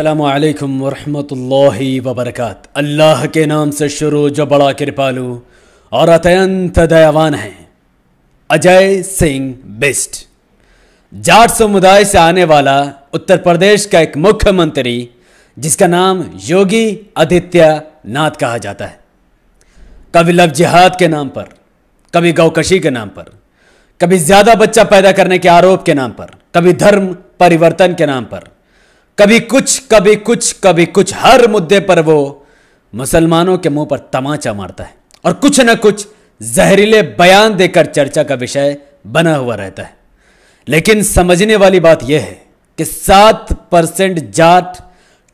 अल्लाम वरहमतुल्लाह वबरकत अल्लाह के नाम से शुरू जो बड़ा कृपालू और अत्यंत दयावान है अजय सिंह बिस्ट जाट समुदाय से आने वाला उत्तर प्रदेश का एक मुख्यमंत्री जिसका नाम योगी आदित्यनाथ कहा जाता है कभी लव जिहाद के नाम पर कभी गौकशी के नाम पर कभी ज़्यादा बच्चा पैदा करने के आरोप के नाम पर कभी धर्म परिवर्तन के नाम पर कभी कुछ कभी कुछ कभी कुछ हर मुद्दे पर वो मुसलमानों के मुंह पर तमाचा मारता है और कुछ न कुछ जहरीले बयान देकर चर्चा का विषय बना हुआ रहता है लेकिन समझने वाली बात यह है कि सात परसेंट जाट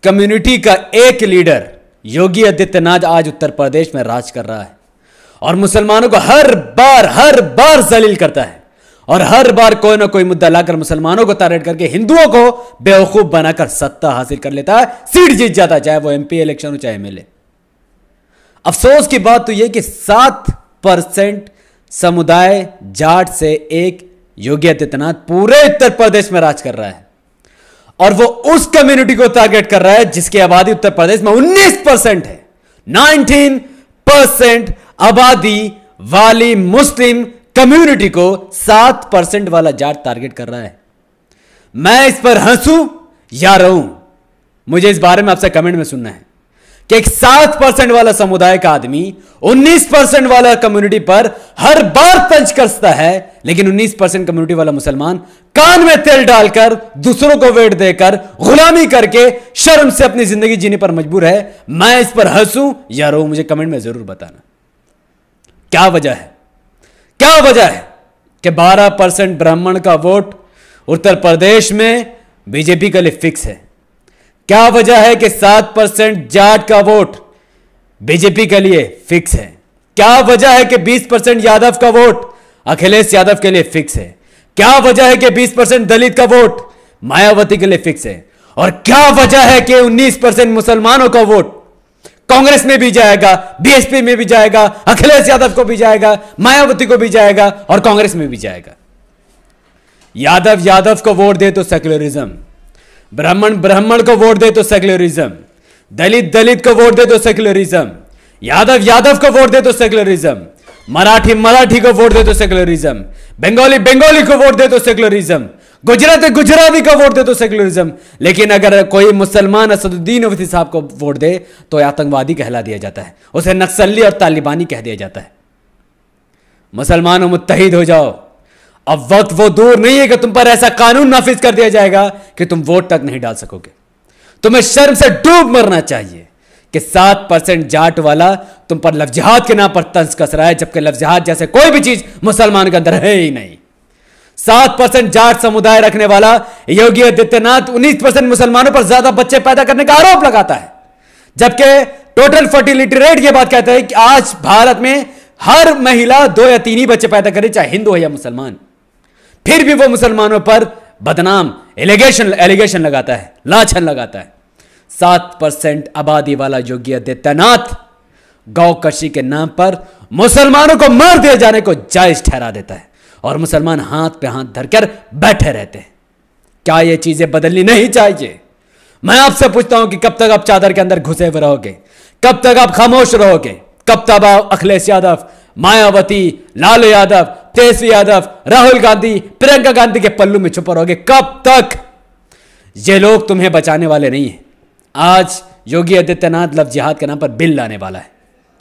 कम्युनिटी का एक लीडर योगी आदित्यनाथ आज उत्तर प्रदेश में राज कर रहा है और मुसलमानों को हर बार हर बार जलील करता है और हर बार कोई ना कोई मुद्दा लाकर मुसलमानों को टारगेट करके हिंदुओं को बेवकूफ बनाकर सत्ता हासिल कर लेता है सीट जीत जाता है चाहे वो एमपी इलेक्शन हो चाहे एमएलए अफसोस की बात तो यह कि सात परसेंट समुदाय जाट से एक योगी आदित्यनाथ पूरे उत्तर प्रदेश में राज कर रहा है और वो उस कम्युनिटी को टारगेट कर रहा है जिसकी आबादी उत्तर प्रदेश में 19 परसेंट है 19 परसेंट आबादी वाली मुस्लिम कम्युनिटी को सात परसेंट वाला जाट टारगेट कर रहा है मैं इस पर हंसू या रहूं मुझे इस बारे में आपसे कमेंट में सुनना है कि एक सात परसेंट वाला समुदाय का आदमी उन्नीस परसेंट वाला कम्युनिटी पर हर बार पंच करता है लेकिन उन्नीस परसेंट कम्युनिटी वाला मुसलमान कान में तेल डालकर दूसरों को वेट देकर गुलामी करके शर्म से अपनी जिंदगी जीने पर मजबूर है मैं इस पर हंसू या रो मुझे कमेंट में जरूर बताना क्या वजह है क्या वजह है कि 12 परसेंट ब्राह्मण का वोट उत्तर प्रदेश में बीजेपी के लिए फिक्स है क्या वजह है कि 7 परसेंट जाट का वोट बीजेपी के लिए फिक्स है क्या वजह है कि 20 परसेंट यादव का वोट अखिलेश यादव के लिए फिक्स है क्या वजह है कि 20 परसेंट दलित का वोट मायावती के लिए फिक्स है और क्या वजह है कि 19 परसेंट मुसलमानों का वोट कांग्रेस में भी जाएगा बीएसपी में भी जाएगा अखिलेश यादव को भी जाएगा मायावती को भी जाएगा और कांग्रेस में भी जाएगा यादव यादव को वोट दे तो सेक्युलरिज्म ब्राह्मण ब्राह्मण को वोट दे तो सेक्युलरिज्म दलित दलित को वोट दे तो सेक्युलरिज्म यादव यादव को वोट दे तो सेक्युलरिज्म मराठी मराठी को वोट दे तो सेक्युलरिज्म बंगाली बंगाली को वोट दे तो सेक्युलरिज्म गुजरात गुजराती का वोट दे तो सेकुलरिज्म लेकिन अगर कोई मुसलमान असदुद्दीन अवैसी साहब को वोट दे तो आतंकवादी कहला दिया जाता है उसे नक्सली और तालिबानी कह दिया जाता है मुसलमानों मुतहिद हो जाओ अब वक्त वो दूर नहीं है कि तुम पर ऐसा कानून नाफिज कर दिया जाएगा कि तुम वोट तक नहीं डाल सकोगे तुम्हें शर्म से डूब मरना चाहिए कि सात परसेंट जाट वाला तुम पर लफ्जहात के नाम पर तंज कस रहा है जबकि लफजहात जैसे कोई भी चीज मुसलमान के अंदर है ही नहीं सात परसेंट जाट समुदाय रखने वाला योगी आदित्यनाथ उन्नीस परसेंट मुसलमानों पर ज्यादा बच्चे पैदा करने का आरोप लगाता है जबकि टोटल फर्टिलिटी रेट यह बात कहता है कि आज भारत में हर महिला दो या तीन ही बच्चे पैदा करे चाहे हिंदू हो या मुसलमान फिर भी वो मुसलमानों पर बदनाम एलिगेशन एलिगेशन लगाता है लाछन लगाता है सात परसेंट आबादी वाला योगी आदित्यनाथ गौकशी के नाम पर मुसलमानों को मार दिए जाने को जायज ठहरा देता है और मुसलमान हाथ पे हाथ धरकर बैठे रहते हैं क्या ये चीज़ें बदलनी नहीं चाहिए मैं आपसे पूछता हूं कि कब तक आप चादर के अंदर घुसे हुए रहोगे कब तक आप खामोश रहोगे कब तक आप अखिलेश यादव मायावती लालू यादव तेजस्वी यादव राहुल गांधी प्रियंका गांधी के पल्लू में छुप रहोगे कब तक ये लोग तुम्हें बचाने वाले नहीं है आज योगी आदित्यनाथ लव जिहाद के नाम पर बिल लाने वाला है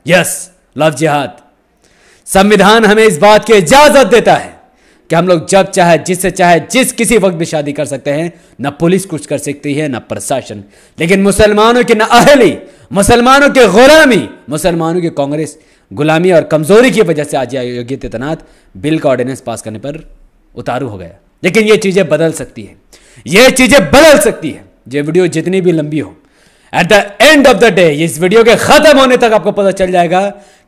यस लव जिहाद संविधान हमें इस बात की इजाजत देता है कि हम लोग जब चाहे जिससे चाहे जिस किसी वक्त भी शादी कर सकते हैं न पुलिस कुछ कर सकती है न प्रशासन लेकिन मुसलमानों की न अहली मुसलमानों की गुलामी मुसलमानों की कांग्रेस गुलामी और कमजोरी की वजह से आज योगी तैनात बिल का ऑर्डिनेंस पास करने पर उतारू हो गया लेकिन ये चीज़ें बदल सकती है ये चीज़ें बदल सकती है ये वीडियो जितनी भी लंबी हो at the end of the day इस वीडियो के खत्म होने तक आपको पता चल जाएगा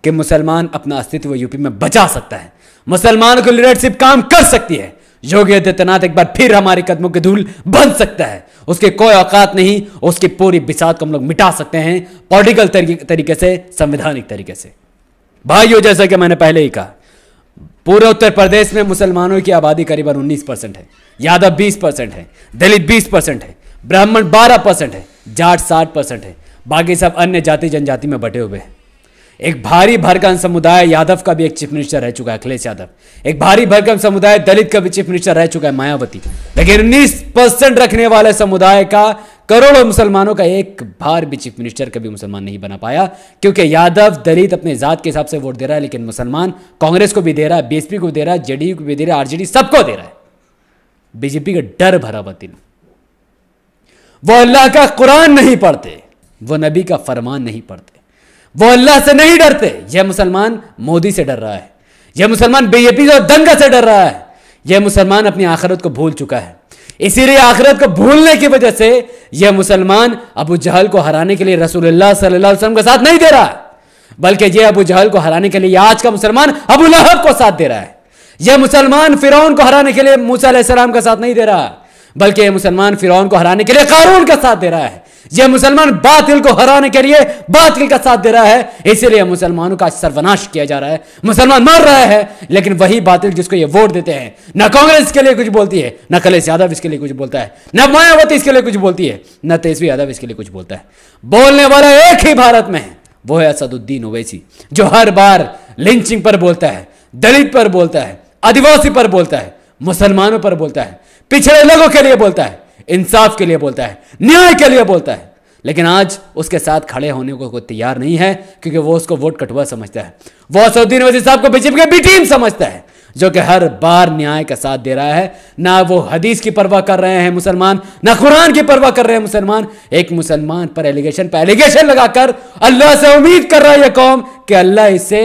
कि मुसलमान अपना अस्तित्व यूपी में बचा सकता है मुसलमानों को लीडरशिप काम कर सकती है योगी आदित्यनाथ एक बार फिर हमारे कदमों की धूल बन सकता है उसके कोई औकात नहीं उसकी पूरी बिसात को हम लोग मिटा सकते हैं पॉलिटिकल तरीके से संवैधानिक तरीके से भाइयों जैसा कि मैंने पहले ही कहा पूरे उत्तर प्रदेश में मुसलमानों की आबादी करीबन 19 परसेंट है यादव 20 परसेंट है दलित 20 परसेंट है ब्राह्मण 12 परसेंट है जाट 60 परसेंट है बाकी सब अन्य जाति जनजाति में बटे हुए हैं एक भारी भरकम समुदाय यादव का भी एक चीफ मिनिस्टर रह चुका है अखिलेश यादव एक भारी भरकम समुदाय दलित का भी चीफ मिनिस्टर रह चुका है मायावती लेकिन उन्नीस परसेंट रखने वाले समुदाय का करोड़ों मुसलमानों का एक बार भी चीफ मिनिस्टर कभी मुसलमान नहीं बना पाया क्योंकि यादव दलित अपने जात के हिसाब से वोट दे रहा है लेकिन मुसलमान कांग्रेस को भी दे रहा है बीएसपी को दे रहा है जेडीयू को भी दे रहा है आरजेडी सबको दे रहा है बीजेपी का डर भरा हुआ वो अल्लाह का कुरान नहीं पढ़ते वो नबी का फरमान नहीं पढ़ते वो अल्लाह से नहीं डरते यह मुसलमान मोदी से डर रहा है यह मुसलमान बीजेपी और दंगा से डर रहा है यह मुसलमान अपनी आखिरत को भूल चुका है इसीलिए आखिरत को भूलने की वजह से यह मुसलमान अबू जहल को हराने के लिए रसूलुल्लाह सल्लल्लाहु अलैहि वसल्लम का साथ नहीं दे रहा बल्कि यह अबू जहल को हराने के लिए आज का मुसलमान अबू लहब को साथ दे रहा है यह मुसलमान फिरौन को हराने के लिए मूसा सलाम का साथ नहीं दे रहा बल्कि यह मुसलमान फिरौन को हराने के लिए कानून का साथ दे रहा है यह मुसलमान बातिल को हराने के लिए बातिल का साथ दे रहा है इसीलिए मुसलमानों का सर्वनाश किया जा रहा है मुसलमान मर रहा है लेकिन वही बातिल जिसको ये वोट देते हैं ना कांग्रेस के लिए कुछ बोलती है ना कलेश यादव इसके लिए कुछ बोलता है न मायावती इसके लिए कुछ बोलती है न तेजस्वी यादव इसके लिए कुछ बोलता है बोलने वाला एक ही भारत में है वो है असदुद्दीन ओवैसी जो हर बार लिंचिंग पर बोलता है दलित पर बोलता है आदिवासी पर बोलता है मुसलमानों पर बोलता है पिछड़े लोगों के लिए बोलता है इंसाफ के लिए बोलता है न्याय के लिए बोलता है लेकिन आज उसके साथ खड़े होने को कोई तैयार नहीं है क्योंकि वो उसको वोट कटुआ समझता है वो असउद्दीन वजी साहब को बीजेपी की बी टीम समझता है जो कि हर बार न्याय का साथ दे रहा है ना वो हदीस की परवाह कर रहे हैं मुसलमान ना कुरान की परवाह कर रहे हैं मुसलमान एक मुसलमान पर एलिगेशन पर एलिगेशन लगाकर अल्लाह से उम्मीद कर रहा है यह कौम कि अल्लाह इसे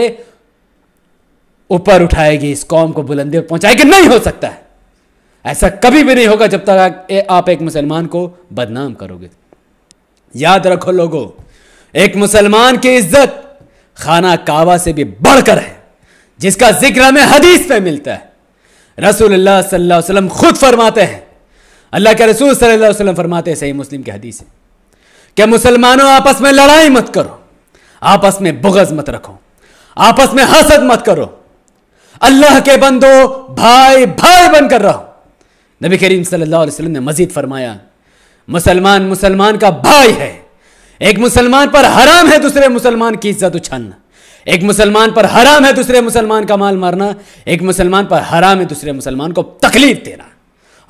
ऊपर उठाएगी इस कौम को बुलंदी पर पहुंचाएगी नहीं हो सकता है ऐसा कभी भी नहीं होगा जब तक आप एक मुसलमान को बदनाम करोगे याद रखो लोगों एक मुसलमान की इज्जत खाना काबा से भी बढ़कर है जिसका जिक्र हमें हदीस पे मिलता है रसूल वसल्लम खुद फरमाते हैं अल्लाह के रसूल सल्लल्लाहु अलैहि वसल्लम फरमाते हैं सही मुस्लिम की हदीस है कि मुसलमानों आपस में लड़ाई मत करो आपस में बुगज मत रखो आपस में हसद मत करो अल्लाह के बंदो भाई भाई बनकर रहो नबी करीम सल्लल्लाहु अलैहि वसल्लम ने मजीद फरमाया मुसलमान मुसलमान का भाई है एक मुसलमान पर हराम है दूसरे मुसलमान की इज्जत उछालना एक मुसलमान पर हराम है दूसरे मुसलमान का माल मारना एक मुसलमान पर हराम है दूसरे मुसलमान को तकलीफ देना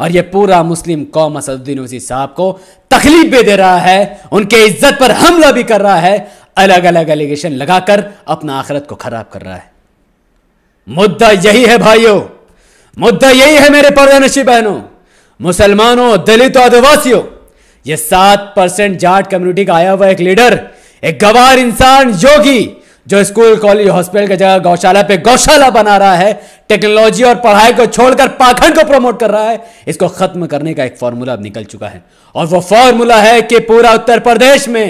और यह पूरा मुस्लिम कौम असदुद्दीन वसी साहब को तकलीफ भी दे रहा है उनके इज्जत पर हमला भी कर रहा है अलग अलग एलिगेशन लगाकर अपना आखरत को खराब कर रहा है मुद्दा यही है भाइयों मुद्दा यही है मेरे पर्दानशी बहनों मुसलमानों दलित आदिवासियों ये सात परसेंट जाट कम्युनिटी का आया हुआ एक लीडर एक गवार इंसान योगी जो स्कूल कॉलेज हॉस्पिटल की जगह गौशाला पे गौशाला बना रहा है टेक्नोलॉजी और पढ़ाई को छोड़कर पाखंड को प्रमोट कर रहा है इसको खत्म करने का एक फॉर्मूला अब निकल चुका है और वो फॉर्मूला है कि पूरा उत्तर प्रदेश में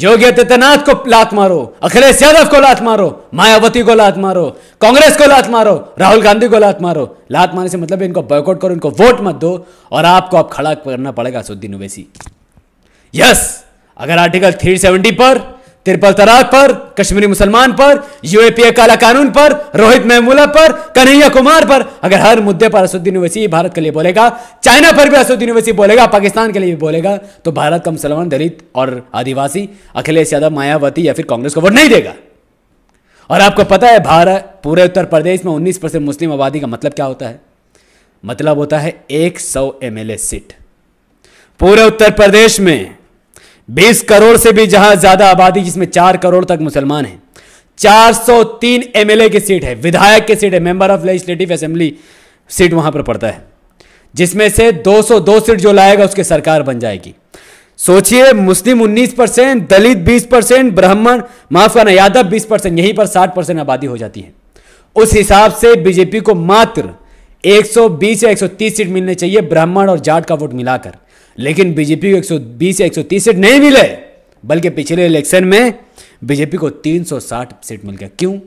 योगी आदित्यनाथ को लात मारो अखिलेश यादव को लात मारो मायावती को लात मारो कांग्रेस को लात मारो राहुल गांधी को लात मारो लात मारने से मतलब इनको बॉयकॉट करो इनको वोट मत दो और आपको अब आप खड़ा करना पड़ेगा सुद्दीन उवैसी यस अगर आर्टिकल 370 पर तिरपल तलाक पर कश्मीरी मुसलमान पर यूएपीए काला कानून पर रोहित महमूला पर कन्हैया कुमार पर अगर हर मुद्दे पर असुद्दीन वसी भारत के लिए बोलेगा चाइना पर भी असुद्दीन वसी बोलेगा पाकिस्तान के लिए भी बोलेगा तो भारत का मुसलमान दलित और आदिवासी अखिलेश यादव मायावती या फिर कांग्रेस को वोट नहीं देगा और आपको पता है भारत पूरे उत्तर प्रदेश में उन्नीस परसेंट मुस्लिम आबादी का मतलब क्या होता है मतलब होता है एक सौ सीट पूरे उत्तर प्रदेश में बीस करोड़ से भी जहां ज्यादा आबादी जिसमें चार करोड़ तक मुसलमान हैं 403 एमएलए की सीट है विधायक की सीट है member of legislative assembly seat वहां पर पड़ता है जिसमें से 202 सीट जो लाएगा उसकी सरकार बन जाएगी सोचिए मुस्लिम 19 परसेंट दलित 20 परसेंट ब्राह्मण माफ करना यादव 20 परसेंट यहीं पर 60 परसेंट आबादी हो जाती है उस हिसाब से बीजेपी को मात्र 120 या 130 सीट मिलने चाहिए ब्राह्मण और जाट का वोट मिलाकर लेकिन बीजेपी को 120 या 130 सीट नहीं मिले बल्कि पिछले इलेक्शन में बीजेपी को 360 सीट मिल गया क्यों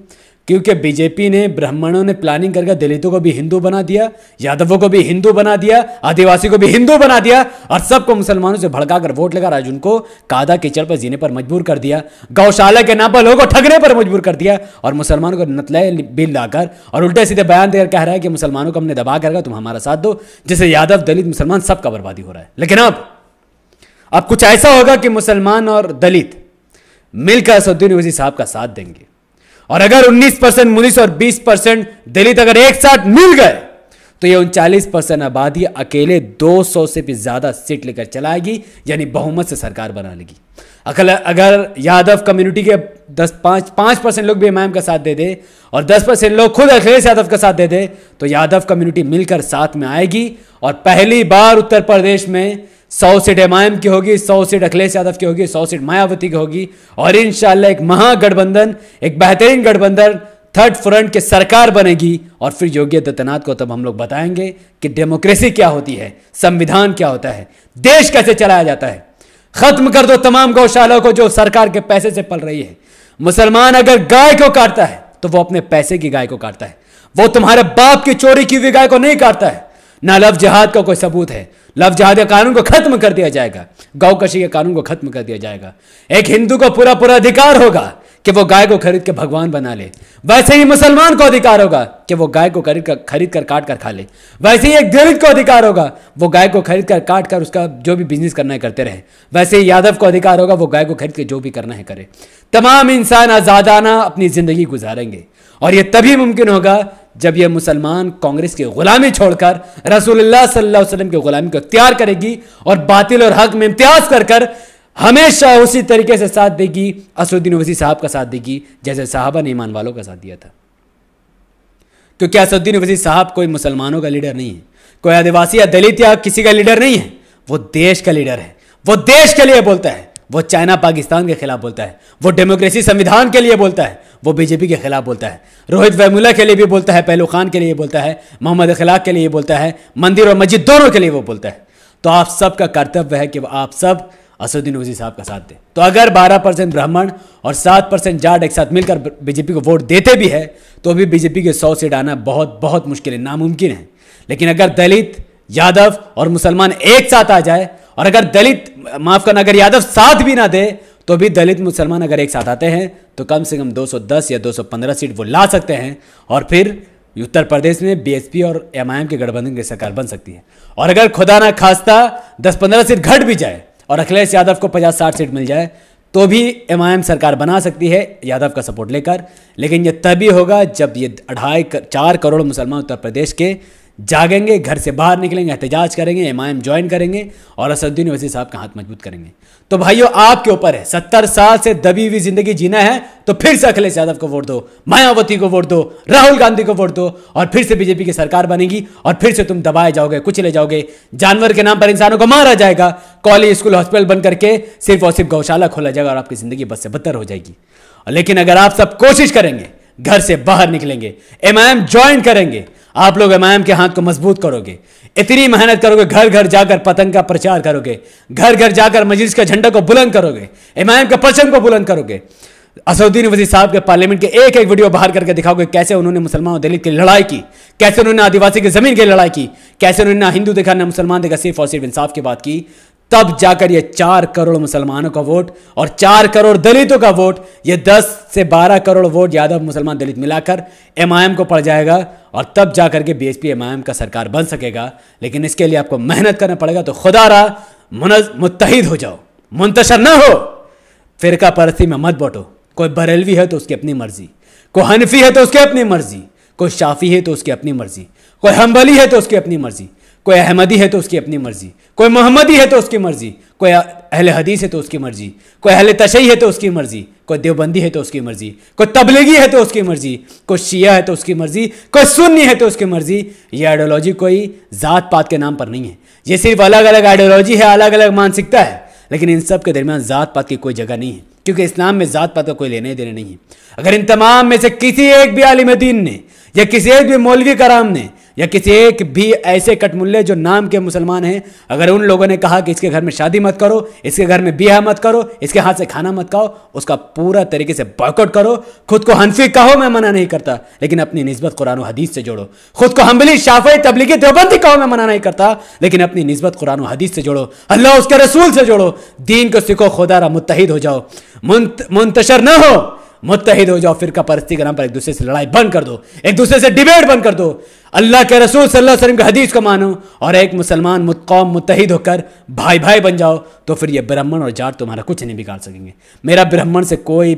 क्योंकि बीजेपी ने ब्राह्मणों ने प्लानिंग करके दलितों को भी हिंदू बना दिया यादवों को भी हिंदू बना दिया आदिवासी को भी हिंदू बना दिया और सबको मुसलमानों से भड़काकर वोट लगा राज उनको कादा कीचड़ पर जीने पर मजबूर कर दिया गौशाला के नाम पर लोगों को ठगने पर मजबूर कर दिया और मुसलमानों को नतलाए बिल लाकर और उल्टे सीधे बयान देकर कह रहा है कि मुसलमानों को हमने दबा करगा तुम हमारा साथ दो जैसे यादव दलित मुसलमान सबका बर्बादी हो रहा है लेकिन अब अब कुछ ऐसा होगा कि मुसलमान और दलित मिलकर असदुद्दीन ओवैसी साहब का साथ देंगे और अगर 19 परसेंट मुनिस और 20 परसेंट दलित अगर एक साथ मिल गए तो ये उनचालीस परसेंट आबादी अकेले 200 से भी ज़्यादा सीट लेकर चलाएगी यानी बहुमत से सरकार बना लेगी अकल अगर यादव कम्युनिटी के दस पांच पांच परसेंट लोग भी एम का साथ दे दे और दस परसेंट लोग खुद अखिलेश यादव का साथ दे दे तो यादव कम्युनिटी मिलकर साथ में आएगी और पहली बार उत्तर प्रदेश में सौ सीट एम की होगी सौ सीट अखिलेश यादव की होगी सौ सीट मायावती की होगी और इन एक महागठबंधन एक बेहतरीन गठबंधन थर्ड फ्रंट की सरकार बनेगी और फिर योगी आदित्यनाथ को तब हम लोग बताएंगे कि डेमोक्रेसी क्या होती है संविधान क्या होता है देश कैसे चलाया जाता है खत्म कर दो तमाम गौशालाओं को जो सरकार के पैसे से पल रही है मुसलमान अगर गाय को काटता है तो वो अपने पैसे की गाय को काटता है वो तुम्हारे बाप की चोरी की हुई गाय को नहीं काटता है ना लव जिहाद का को कोई सबूत है लव जहाद कानून को खत्म कर दिया जाएगा गौकशी के कानून को खत्म कर दिया जाएगा एक हिंदू को पूरा पूरा अधिकार होगा कि वो गाय को खरीद के भगवान बना ले वैसे ही मुसलमान को अधिकार होगा कि वो गाय को खरीद कर खरीद कर काट कर खा ले वैसे ही एक दलित को अधिकार होगा वो गाय को खरीद कर काट कर उसका जो भी बिजनेस करना है करते रहे वैसे ही यादव को अधिकार होगा वो गाय को खरीद के जो भी करना है करे तमाम इंसान आज़ादाना अपनी ज़िंदगी गुजारेंगे और ये तभी मुमकिन होगा जब यह मुसलमान कांग्रेस की गुलामी छोड़कर रसूल सल्लल्लाहु अलैहि वसल्लम की गुलामी को अख्तियार करेगी और बातिल और हक में इम्तियाज कर कर हमेशा उसी तरीके से साथ देगी असुद्दीन ओवैसी साहब का साथ देगी जैसे साहबा ने ईमान वालों का साथ दिया था क्योंकि असुद्दीन ओवैसी साहब कोई मुसलमानों का लीडर नहीं है कोई आदिवासी या दलित या किसी का लीडर नहीं है वो देश का लीडर है वो देश के लिए बोलता है वो चाइना पाकिस्तान के खिलाफ बोलता है वो डेमोक्रेसी संविधान के लिए बोलता है वो बीजेपी के खिलाफ बोलता है रोहित वैमुला के लिए भी बोलता है पहलू खान के लिए बोलता है मोहम्मद अखलाक के लिए बोलता है मंदिर और मस्जिद दोनों के लिए वो बोलता है तो आप सबका कर्तव्य है कि आप सब असुद्दीन ओवैसी साहब का साथ दे तो अगर 12 परसेंट ब्राह्मण और 7 परसेंट जाट एक साथ मिलकर बीजेपी को वोट देते भी है तो भी बीजेपी के 100 सीट आना बहुत बहुत मुश्किल है नामुमकिन है लेकिन अगर दलित यादव और मुसलमान एक साथ आ जाए और अगर दलित माफ करना अगर यादव साथ भी ना दे तो भी दलित मुसलमान अगर एक साथ आते हैं तो कम से कम 210 या 215 सीट वो ला सकते हैं और फिर उत्तर प्रदेश में बीएसपी और एमआईएम के गठबंधन की सरकार बन सकती है और अगर खुदा ना खास्ता 10-15 सीट घट भी जाए और अखिलेश यादव को पचास साठ सीट मिल जाए तो भी एम सरकार बना सकती है यादव का सपोर्ट लेकर लेकिन यह तभी होगा जब ये अढ़ाई कर, चार करोड़ मुसलमान उत्तर प्रदेश के जागेंगे घर से बाहर निकलेंगे एहतजाज करेंगे एम आई एम ज्वाइन करेंगे और असदुद्दीन वैसी साहब का हाथ मजबूत करेंगे तो भाइयों आपके ऊपर है सत्तर साल से दबी हुई जिंदगी जीना है तो फिर से अखिलेश यादव को वोट दो मायावती को वोट दो राहुल गांधी को वोट दो और फिर से बीजेपी की सरकार बनेगी और फिर से तुम दबाए जाओगे कुचले जाओगे जानवर के नाम पर इंसानों को मारा जाएगा कॉलेज स्कूल हॉस्पिटल बंद करके सिर्फ और सिर्फ गौशाला खोला जाएगा और आपकी जिंदगी बद से बदतर हो जाएगी लेकिन अगर आप सब कोशिश करेंगे घर से बाहर निकलेंगे एम आई एम ज्वाइन करेंगे आप लोग एमआईएम के हाथ को मजबूत करोगे इतनी मेहनत करोगे घर घर जाकर पतंग का प्रचार करोगे घर घर जाकर मजलिस का झंडा को बुलंद करोगे एमआईएम के परचम को बुलंद करोगे असदुद्दीन वजी साहब के पार्लियामेंट के एक एक वीडियो बाहर करके दिखाओगे कैसे उन्होंने मुसलमान दलित की लड़ाई की कैसे उन्होंने आदिवासी की जमीन की लड़ाई की कैसे उन्होंने ना हिंदू देखा ना मुसलमान देखा सिर्फ और सिर्फ इंसाफ की बात की तब जाकर यह चार करोड़ मुसलमानों का वोट और चार करोड़ दलितों का वोट यह दस से बारह करोड़ वोट यादव मुसलमान दलित मिलाकर एम को पड़ जाएगा और तब जाकर के बी एस पी एम का सरकार बन सकेगा लेकिन इसके लिए आपको मेहनत करना पड़ेगा तो खुदा रहा मुतहिद हो जाओ मुंतशर ना हो फिरका परस्ती में मत बांटो कोई बरेलवी है तो उसकी अपनी मर्जी कोई हनफी है तो उसकी अपनी मर्जी कोई शाफी है तो उसकी अपनी मर्जी कोई हम्बली है तो उसकी अपनी मर्जी कोई अहमदी है तो उसकी अपनी मर्ज़ी कोई मोहम्मदी है तो उसकी मर्ज़ी कोई अहल हदीस है तो उसकी मर्ज़ी कोई अहल तशई है तो उसकी मर्ज़ी कोई देवबंदी है तो उसकी मर्ज़ी कोई तबलीगी है तो उसकी मर्ज़ी कोई शिया है तो उसकी मर्ज़ी कोई सुन्नी है तो उसकी मर्ज़ी ये आइडियोलॉजी कोई ज़ात पात के नाम पर नहीं है ये सिर्फ अलग अलग आइडियोलॉजी है अलग अलग मानसिकता है लेकिन इन सब के दरमियान ज़ात पात की कोई जगह नहीं है क्योंकि इस्लाम में ज़ात पात का कोई लेने देने नहीं है अगर इन तमाम में से किसी एक भी आलिम दीन ने या किसी एक भी मौलवी कराम ने या किसी एक भी ऐसे कटमुल्ले जो नाम के मुसलमान हैं अगर उन लोगों ने कहा कि इसके घर में शादी मत करो इसके घर में ब्याह मत करो इसके हाथ से खाना मत खाओ उसका पूरा तरीके से बॉयकआउट करो खुद को हनफी कहो मैं मना नहीं करता लेकिन अपनी नस्बत कुरान हदीस से जोड़ो खुद को हम्बली शाफे तबलीगी देवबंदी कहो मैं मना नहीं करता लेकिन अपनी नस्बत कुरान हदीस से जोड़ो अल्लाह उसके रसूल से जोड़ो दीन को सीखो खुदारा मुतहद हो जाओ मुंतशर न हो मुतहद हो जाओ का परस्ती के नाम पर एक दूसरे से लड़ाई बंद कर दो एक दूसरे से डिबेट बंद कर दो अल्लाह के रसूल सल्लल्लाहु अलैहि वसल्लम के हदीस को मानो और एक मुसलमान कौम मुतहिद होकर भाई भाई बन जाओ तो फिर ये ब्राह्मण और जाट तुम्हारा कुछ नहीं बिगाड़ सकेंगे मेरा ब्राह्मण से कोई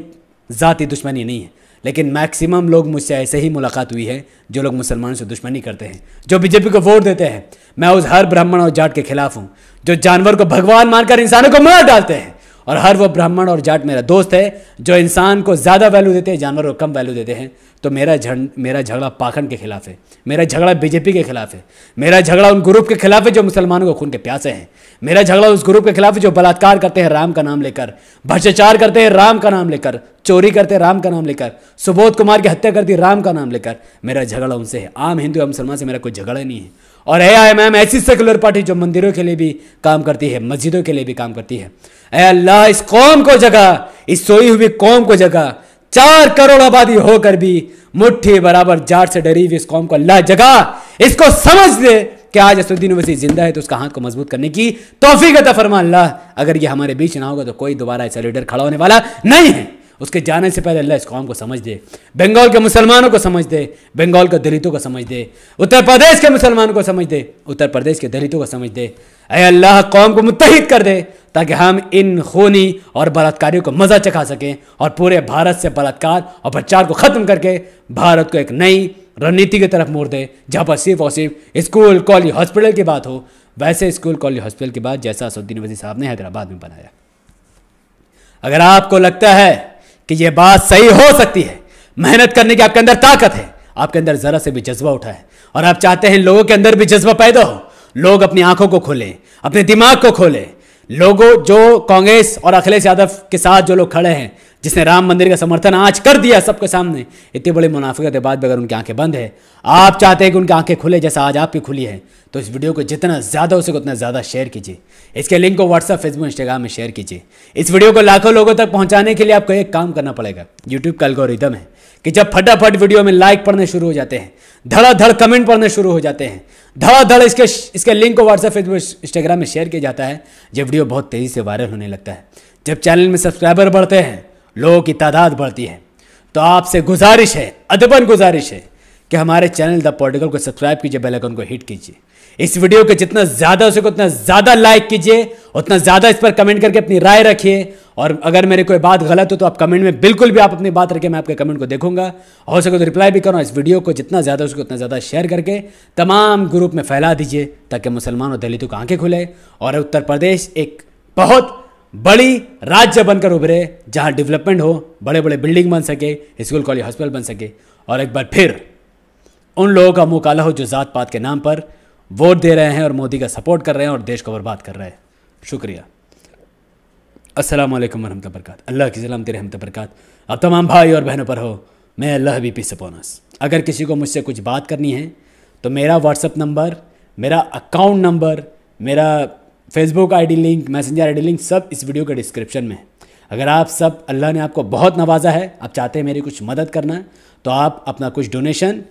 जाति दुश्मनी नहीं है लेकिन मैक्सिमम लोग मुझसे ऐसे ही मुलाकात हुई है जो लोग मुसलमानों से दुश्मनी करते हैं जो बीजेपी को वोट देते हैं मैं उस हर ब्राह्मण और जाट के खिलाफ हूँ जो जानवर को भगवान मानकर इंसानों को मार डालते हैं और हर वो ब्राह्मण और जाट मेरा दोस्त है जो इंसान को ज़्यादा वैल्यू देते हैं जानवर को कम वैल्यू देते हैं तो मेरा झंड मेरा झगड़ा पाखंड के खिलाफ है मेरा झगड़ा बीजेपी के खिलाफ है मेरा झगड़ा उन ग्रुप के खिलाफ है जो मुसलमानों को खून के प्यासे हैं मेरा झगड़ा उस ग्रुप के खिलाफ है जो बलात्कार करते हैं राम का नाम लेकर भ्रष्टाचार करते हैं राम का नाम लेकर चोरी करते हैं राम का नाम लेकर सुबोध कुमार की हत्या करती राम का नाम लेकर मेरा झगड़ा उनसे है आम हिंदू या मुसलमान से मेरा कोई झगड़ा नहीं है और ए आई एम ऐसी सेकुलर पार्टी जो मंदिरों के लिए भी काम करती है मस्जिदों के लिए भी काम करती है ए अल्लाह इस कौम को जगह इस सोई हुई कौम को जगह चार करोड़ आबादी होकर भी मुट्ठी बराबर जाट से डरी हुई इस कौम को अल्लाह जगह इसको समझ ले कि आज असुद्दीन वसी जिंदा है तो उसका हाथ को मजबूत करने की तोहफी का फरमा अल्लाह अगर ये हमारे बीच ना होगा तो कोई दोबारा ऐसा लीडर खड़ा होने वाला नहीं है उसके जाने से पहले अल्लाह इस कौम को समझ दे बंगाल के मुसलमानों को समझ दे बंगाल के दलितों को समझ दे उत्तर प्रदेश के मुसलमानों को समझ दे उत्तर प्रदेश के दलितों को समझ दे अरे अल्लाह कौम को मुतहद कर दे ताकि हम इन खूनी और बलात्कारियों को मज़ा चखा सकें और पूरे भारत से बलात्कार और प्रचार को ख़त्म करके भारत को एक नई रणनीति की तरफ मोड़ दे जहाँ पर सिर्फ और सिर्फ स्कूल कॉलेज हॉस्पिटल की बात हो वैसे स्कूल कॉलेज हॉस्पिटल की बात जैसा असुद्दीन वजी साहब ने हैदराबाद में बनाया अगर आपको लगता है कि यह बात सही हो सकती है मेहनत करने की आपके अंदर ताकत है आपके अंदर ज़रा से भी जज्बा उठा है और आप चाहते हैं लोगों के अंदर भी जज्बा पैदा हो लोग अपनी आंखों को खोलें अपने दिमाग को खोलें लोगों जो कांग्रेस और अखिलेश यादव के साथ जो लोग खड़े हैं जिसने राम मंदिर का समर्थन आज कर दिया सबके सामने इतनी बड़ी मुनाफिकत के बाद भी अगर उनकी आंखें बंद है आप चाहते हैं कि उनकी आंखें खुले जैसा आज आपकी खुली है तो इस वीडियो को जितना ज़्यादा हो सके उतना ज़्यादा शेयर कीजिए इसके लिंक को व्हाट्सअप फेसबुक इंस्टाग्राम में शेयर कीजिए इस वीडियो को लाखों लोगों तक पहुँचाने के लिए आपको एक काम करना पड़ेगा यूट्यूब का अलगोरिदम है कि जब फटाफट वीडियो में लाइक पढ़ने शुरू हो जाते हैं धड़ाधड़ कमेंट पढ़ने शुरू हो जाते हैं धड़ाधड़ इसके इसके लिंक को व्हाट्सएप फेसबुक इंस्टाग्राम में शेयर किया जाता है जब वीडियो बहुत तेज़ी से वायरल होने लगता है जब चैनल में सब्सक्राइबर बढ़ते हैं लोगों की तादाद बढ़ती है तो आपसे गुजारिश है अदबन गुजारिश है कि हमारे चैनल द पोर्टिकल को सब्सक्राइब कीजिए बेल आइकन को हिट कीजिए इस वीडियो को जितना ज़्यादा हो सके उतना ज़्यादा लाइक कीजिए उतना ज़्यादा इस पर कमेंट करके अपनी राय रखिए और अगर मेरे कोई बात गलत हो तो आप कमेंट में बिल्कुल भी आप अपनी बात रखें मैं आपके कमेंट को देखूंगा हो सके तो रिप्लाई भी करूँ इस वीडियो को जितना ज़्यादा हो सके उतना ज़्यादा शेयर करके तमाम ग्रुप में फैला दीजिए ताकि मुसलमान और दलितों को आंखें खुले और उत्तर प्रदेश एक बहुत बड़ी राज्य बनकर उभरे जहां डेवलपमेंट हो बड़े बड़े बिल्डिंग बन सके स्कूल कॉलेज हॉस्पिटल बन सके और एक बार फिर उन लोगों का मुंह काला हो जो ज़ात पात के नाम पर वोट दे रहे हैं और मोदी का सपोर्ट कर रहे हैं और देश को बर्बाद कर रहे हैं शुक्रिया असलम वरहमत बरकत अल्लाह की सलामती रहमत बरकत अब तमाम भाई और बहनों पर हो मैं अल्लाह बी पी सपोनस अगर किसी को मुझसे कुछ बात करनी है तो मेरा व्हाट्सअप नंबर मेरा अकाउंट नंबर मेरा Facebook ID link Messenger ID link सब इस वीडियो के डिस्क्रिप्शन में है अगर आप सब अल्लाह ने आपको बहुत नवाजा है आप चाहते हैं मेरी कुछ मदद करना तो आप अपना कुछ डोनेशन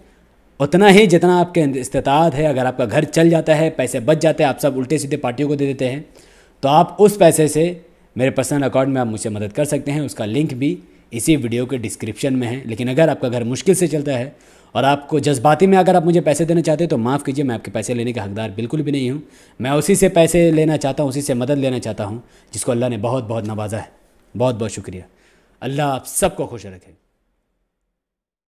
उतना ही जितना आपके इस्तात है अगर आपका घर चल जाता है पैसे बच जाते हैं आप सब उल्टे सीधे पार्टियों को दे देते हैं तो आप उस पैसे से मेरे पर्सनल अकाउंट में आप मुझसे मदद कर सकते हैं उसका लिंक भी इसी वीडियो के डिस्क्रिप्शन में है लेकिन अगर आपका घर मुश्किल से चलता है और आपको जज्बाती में अगर आप मुझे पैसे देना चाहते हैं तो माफ़ कीजिए मैं आपके पैसे लेने का हकदार बिल्कुल भी नहीं हूँ मैं उसी से पैसे लेना चाहता हूँ उसी से मदद लेना चाहता हूँ जिसको अल्लाह ने बहुत बहुत नवाजा है बहुत बहुत शुक्रिया अल्लाह आप सबको खुश रखे